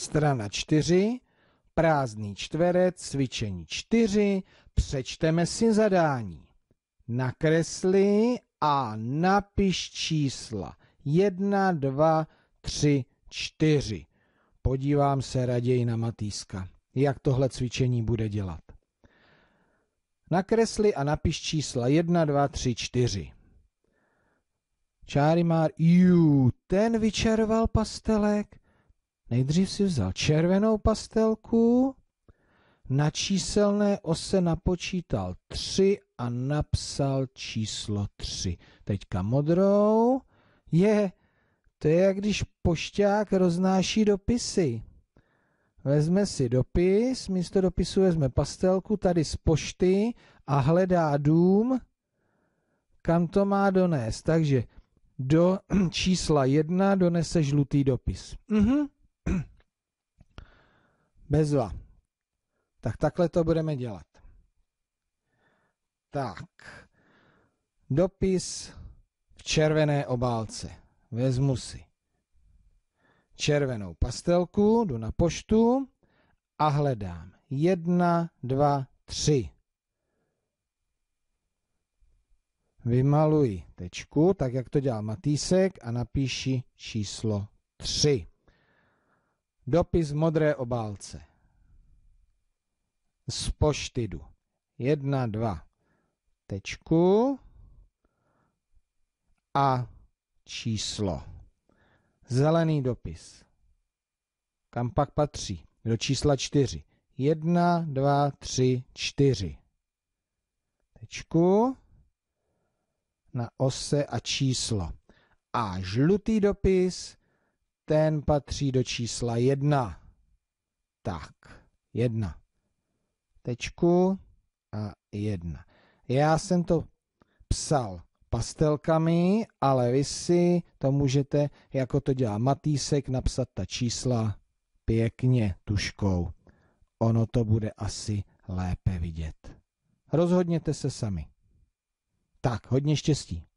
Strana 4, prázdný čtverec, cvičení 4, přečteme si zadání. Nakresli a napiš čísla 1, 2, 3, 4. Podívám se raději na Matýska, jak tohle cvičení bude dělat. Nakresli a napiš čísla 1, 2, 3, 4. Čáry má, ten vyčaroval pastelek, Nejdřív si vzal červenou pastelku, na číselné ose napočítal 3 a napsal číslo 3. Teďka modrou je, to je jak když pošťák roznáší dopisy. Vezme si dopis, místo dopisu vezme pastelku tady z pošty a hledá dům, kam to má donést. Takže do čísla 1 donese žlutý dopis. Mhm Bezva. Tak takhle to budeme dělat. Tak. Dopis v červené obálce. Vezmu si červenou pastelku, jdu na poštu a hledám. Jedna, dva, tři. Vymaluji tečku, tak jak to dělal Matýsek a napíši číslo 3. Dopis v modré obálce. Z poštydu. Jedna, dva. Tečku. A číslo. Zelený dopis. Kam pak patří? Do čísla čtyři. Jedna, dva, tři, čtyři. Tečku. Na ose a číslo. A žlutý dopis ten patří do čísla 1. Tak, 1. Tečku a 1. Já jsem to psal pastelkami, ale vy si to můžete, jako to dělá Matýsek, napsat ta čísla pěkně tuškou. Ono to bude asi lépe vidět. Rozhodněte se sami. Tak, hodně štěstí.